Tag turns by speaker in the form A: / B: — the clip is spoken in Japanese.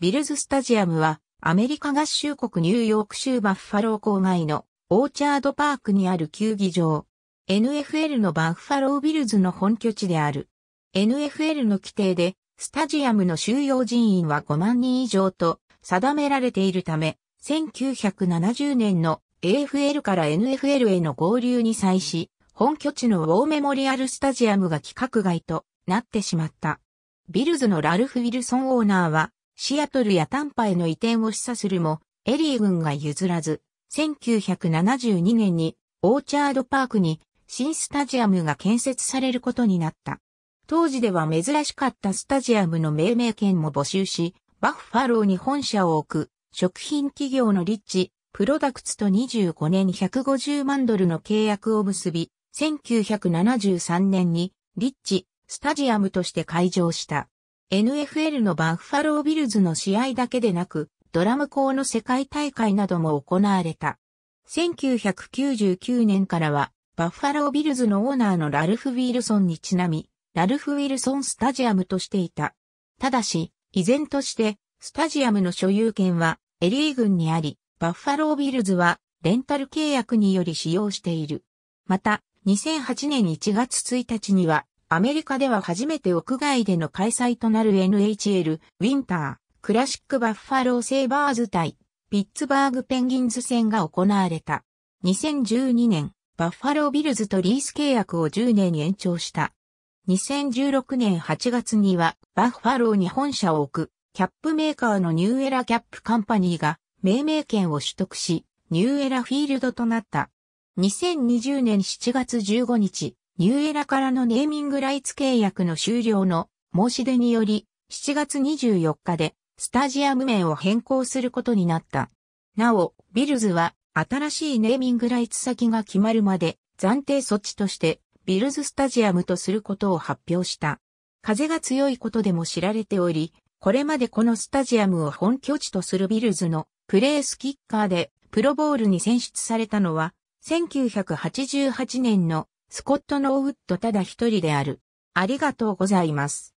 A: ビルズスタジアムは、アメリカ合衆国ニューヨーク州バッファロー郊外のオーチャードパークにある球技場。NFL のバッファロービルズの本拠地である。NFL の規定で、スタジアムの収容人員は5万人以上と定められているため、1970年の AFL から NFL への合流に際し、本拠地のウォーメモリアルスタジアムが規格外となってしまった。ビルズのラルフ・ウィルソンオーナーは、シアトルやタンパへの移転を示唆するも、エリー軍が譲らず、1972年にオーチャードパークに新スタジアムが建設されることになった。当時では珍しかったスタジアムの命名権も募集し、バッファローに本社を置く食品企業のリッチ、プロダクツと25年150万ドルの契約を結び、1973年にリッチ、スタジアムとして開場した。NFL のバッファロービルズの試合だけでなく、ドラム校の世界大会なども行われた。1999年からは、バッファロービルズのオーナーのラルフ・ウィルソンにちなみ、ラルフ・ウィルソンスタジアムとしていた。ただし、依然として、スタジアムの所有権は、エリー軍にあり、バッファロービルズは、レンタル契約により使用している。また、2008年1月1日には、アメリカでは初めて屋外での開催となる NHL ウィンタークラシックバッファローセーバーズ対ピッツバーグペンギンズ戦が行われた。2012年、バッファロービルズとリース契約を10年延長した。2016年8月にはバッファローに本社を置くキャップメーカーのニューエラキャップカンパニーが命名権を取得し、ニューエラフィールドとなった。2020年7月15日、ニューエラからのネーミングライツ契約の終了の申し出により、7月24日でスタジアム名を変更することになった。なお、ビルズは新しいネーミングライツ先が決まるまで暫定措置としてビルズスタジアムとすることを発表した。風が強いことでも知られており、これまでこのスタジアムを本拠地とするビルズのプレースキッカーでプロボールに選出されたのは1988年のスコット・ノーウッドただ一人である。ありがとうございます。